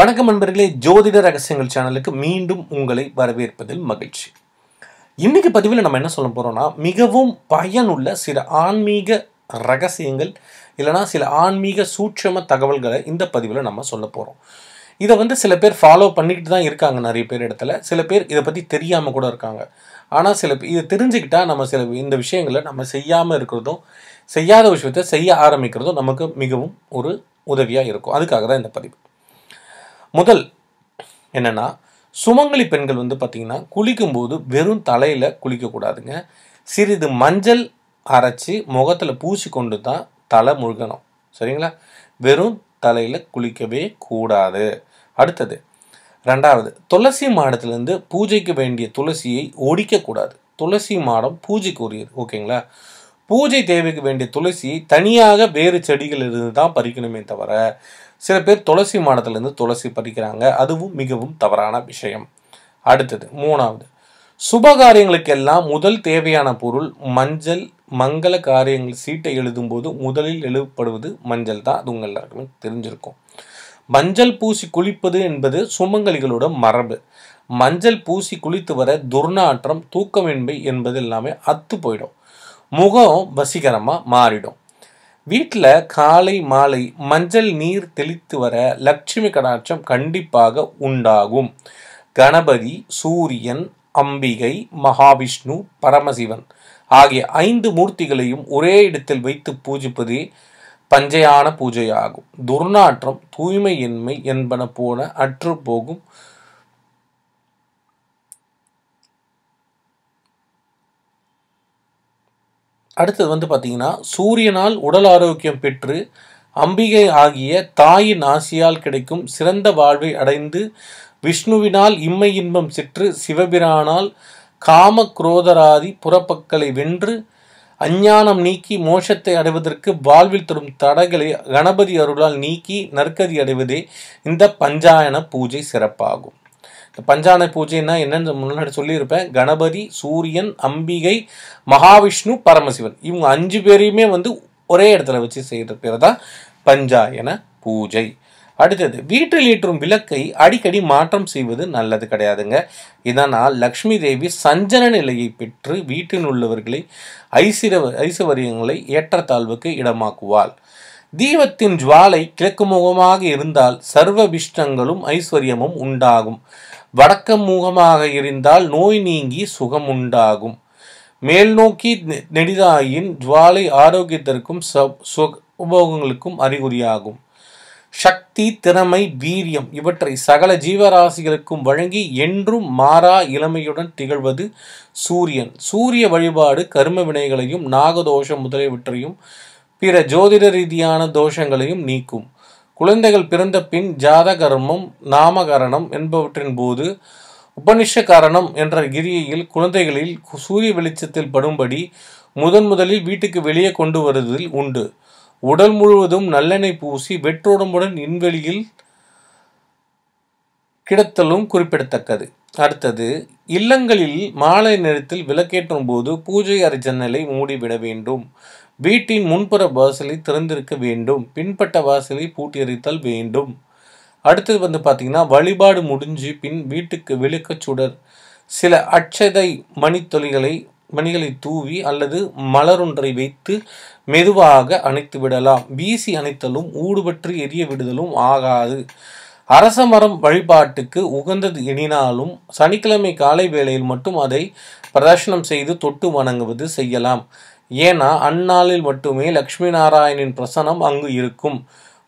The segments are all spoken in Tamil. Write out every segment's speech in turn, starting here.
வணக்கம் நண்பர்களே ஜோதிட ரகசியங்கள் சேனலுக்கு மீண்டும் உங்களை வரவேற்பதில் மகிழ்ச்சி இன்னைக்கு பதிவில் நம்ம என்ன சொல்ல போகிறோம்னா மிகவும் பயனுள்ள சில ஆன்மீக ரகசியங்கள் இல்லைனா சில ஆன்மீக சூட்சம தகவல்களை இந்த பதிவில் நம்ம சொல்ல போகிறோம் இதை வந்து சில பேர் ஃபாலோ பண்ணிக்கிட்டு தான் இருக்காங்க நிறைய பேர் இடத்துல சில பேர் இதை பற்றி தெரியாமல் கூட இருக்காங்க ஆனால் சில இதை தெரிஞ்சுக்கிட்டால் நம்ம சில இந்த விஷயங்களை நம்ம செய்யாமல் இருக்கிறதும் செய்யாத விஷயத்தை செய்ய ஆரம்பிக்கிறதும் நமக்கு மிகவும் ஒரு உதவியாக இருக்கும் அதுக்காக தான் இந்த பதிவு முதல் என்னென்னா சுமங்கலி பெண்கள் வந்து பார்த்திங்கன்னா குளிக்கும்போது வெறும் தலையில் குளிக்கக்கூடாதுங்க சிறிது மஞ்சள் அரைச்சி முகத்தில் பூசி கொண்டு தான் தலை முழுகணும் சரிங்களா வெறும் தலையில் குளிக்கவே கூடாது அடுத்தது ரெண்டாவது துளசி மாடத்துலேருந்து பூஜைக்கு வேண்டிய துளசியை ஒடிக்கக்கூடாது துளசி மாடம் பூஜைக்குரியது ஓகேங்களா பூஜை தேவைக்கு வேண்டிய துளசியை தனியாக வேறு செடிகளிலிருந்து தான் பறிக்கணுமே தவிர சில பேர் துளசி மாடத்துலேருந்து துளசி பறிக்கிறாங்க அதுவும் மிகவும் தவறான விஷயம் அடுத்தது மூணாவது சுப காரியங்களுக்கெல்லாம் முதல் தேவையான பொருள் மஞ்சள் மங்கள காரியங்கள் சீட்டை எழுதும்போது முதலில் எழுதப்படுவது மஞ்சள் தான் அது உங்கள் எல்லாருக்குமே தெரிஞ்சிருக்கும் மஞ்சள் பூசி குளிப்பது என்பது சுமங்கலிகளோட மரபு மஞ்சள் பூசி குளித்து வர துர்நாற்றம் தூக்கமின்மை என்பது எல்லாமே அத்து போயிடும் முகம் வசீகரமாக மாறிடும் வீட்டில் காலை மாலை மஞ்சள் நீர் தெளித்து வர லட்சுமி கடாட்சம் கண்டிப்பாக உண்டாகும் கணபதி சூரியன் அம்பிகை மகாவிஷ்ணு பரமசிவன் ஆகிய ஐந்து மூர்த்திகளையும் ஒரே இடத்தில் வைத்து பூஜிப்பதே பஞ்சையான பூஜையாகும் துர்நாற்றம் தூய்மையின்மை என்பன போன போகும் அடுத்தது வந்து பார்த்தீங்கன்னா சூரியனால் உடல் ஆரோக்கியம் பெற்று அம்பிகை ஆகிய தாயின் ஆசியால் கிடைக்கும் சிறந்த வாழ்வை அடைந்து விஷ்ணுவினால் இம்மை இன்பம் சிற்று சிவபிரானால் காம குரோதராதி புறப்பக்களை வென்று அஞ்ஞானம் நீக்கி மோஷத்தை அடைவதற்கு வாழ்வில் தரும் தடைகளை கணபதி அருளால் நீக்கி நற்கதி அடைவதே இந்த பஞ்சாயன பூஜை சிறப்பாகும் பஞ்சான பூஜைன்னா என்னன்னு முன்னாடி சொல்லியிருப்பேன் கணபதி சூரியன் அம்பிகை மகாவிஷ்ணு பரமசிவன் இவங்க அஞ்சு பேரையுமே வந்து ஒரே இடத்துல வச்சு செய்கிற பேர் தான் பஞ்சாயன பூஜை அடுத்தது வீட்டில் ஏற்றும் விளக்கை அடிக்கடி மாற்றம் செய்வது நல்லது கிடையாதுங்க இதனால் லக்ஷ்மி தேவி சஞ்சன நிலையை பெற்று வீட்டில் உள்ளவர்களை ஐசிர ஐசவரியங்களை ஏற்றத்தாழ்வுக்கு இடமாக்குவாள் தீபத்தின் ஜுவாலை கிழக்கு முகமாக இருந்தால் சர்வ விஷ்டங்களும் ஐஸ்வர்யமும் உண்டாகும் வடக்கமூகமாக இருந்தால் நோய் நீங்கி சுகம் உண்டாகும் மேல் நோக்கி நெடிதாயின் ஜுவாலை ஆரோக்கியத்திற்கும் உபோகங்களுக்கும் அறிகுறியாகும் சக்தி திறமை வீரியம் இவற்றை சகல ஜீவராசிகளுக்கும் வழங்கி என்றும் மாறா இளமையுடன் திகழ்வது சூரியன் சூரிய வழிபாடு கரும வினைகளையும் நாகதோஷம் முதலியவற்றையும் பிற ஜோதிட ரீதியான தோஷங்களையும் நீக்கும் குழந்தைகள் பிறந்த பின் ஜாதகர்மம் நாமகரணம் என்பவற்றின் போது உபனிஷ காரணம் என்ற கிரியையில் குழந்தைகளில் சூரிய வெளிச்சத்தில் படும்படி முதன் முதலில் வீட்டுக்கு வெளியே கொண்டு வருவதில் உண்டு உடல் முழுவதும் நல்லெண்ணெய் பூசி வெற்றோடம்புடன் இன்வெளியில் கிடத்தலும் குறிப்பிடத்தக்கது அடுத்தது இல்லங்களில் மாலை நேரத்தில் விளக்கேற்றும் போது பூஜை அறை ஜன்னலை மூடிவிட வேண்டும் வீட்டின் முன்புற வாசலை திறந்திருக்க வேண்டும் பின்பட்ட வாசலை பூட்டியரித்தல் வேண்டும் அடுத்தது வந்து பார்த்திங்கன்னா வழிபாடு முடிஞ்சு பின் வீட்டுக்கு விளக்கச் சுடர் சில அச்சதை மணித்தொலிகளை மணிகளை தூவி அல்லது மலருன்றை வைத்து மெதுவாக அணைத்து விடலாம் வீசி அணைத்தலும் ஊடுபற்றி எரிய விடுதலும் ஆகாது அரச மரம் வழிபாட்டுக்கு உகந்தது எனினாலும் சனிக்கிழமை காலை வேளையில் மட்டும் அதை பிரதர்ஷனம் செய்து தொட்டு வணங்குவது செய்யலாம் ஏன்னா அந்நாளில் மட்டுமே லக்ஷ்மி நாராயணின் பிரசனம் அங்கு இருக்கும்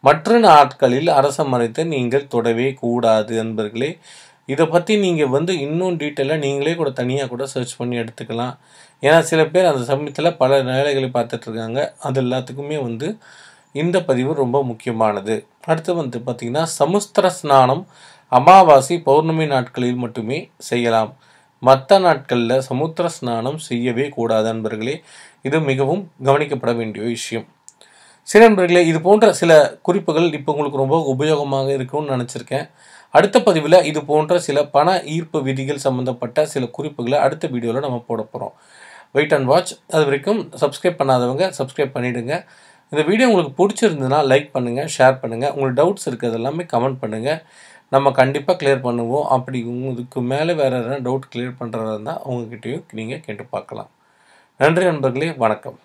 மற்ற நாட்களில் அரச மறைத்து நீங்கள் தொடவே கூடாது என்பர்களே இதை பற்றி நீங்கள் வந்து இன்னும் டீட்டெயிலாக நீங்களே கூட தனியாக கூட சர்ச் பண்ணி எடுத்துக்கலாம் ஏன்னா சில பேர் அந்த சமயத்தில் பல வேலைகளை பார்த்துட்ருக்காங்க அது எல்லாத்துக்குமே வந்து இந்த பதிவு ரொம்ப முக்கியமானது அடுத்து வந்து பார்த்திங்கன்னா சமுஸ்திர ஸ்நானம் அமாவாசை பௌர்ணமி நாட்களில் மட்டுமே செய்யலாம் மற்ற நாட்களில் சமுத்திர ஸ்நானம் செய்யவே கூடாது நண்பர்களே இது மிகவும் கவனிக்கப்பட வேண்டிய விஷயம் சரி நண்பர்களே இது போன்ற சில குறிப்புகள் இப்போ உங்களுக்கு ரொம்ப உபயோகமாக இருக்கும்னு நினச்சிருக்கேன் அடுத்த பதிவில் இது போன்ற சில பண ஈர்ப்பு விதிகள் சம்மந்தப்பட்ட சில குறிப்புகளை அடுத்த வீடியோவில் நம்ம போட போகிறோம் வெயிட் அண்ட் வாட்ச் அது வரைக்கும் சப்ஸ்கிரைப் பண்ணாதவங்க சப்ஸ்கிரைப் பண்ணிவிடுங்க இந்த வீடியோ உங்களுக்கு பிடிச்சிருந்ததுன்னா லைக் பண்ணுங்கள் ஷேர் பண்ணுங்கள் உங்களுக்கு டவுட்ஸ் இருக்கிறது எல்லாமே கமெண்ட் பண்ணுங்கள் நம்ம கண்டிப்பாக கிளியர் பண்ணுவோம் அப்படி உங்களுக்கு மேலே வேறு எதனா டவுட் கிளியர் பண்ணுறதா இருந்தால் அவங்கக்கிட்டேயும் நீங்கள் கேட்டு பார்க்கலாம் நன்றி நண்பர்களே வணக்கம்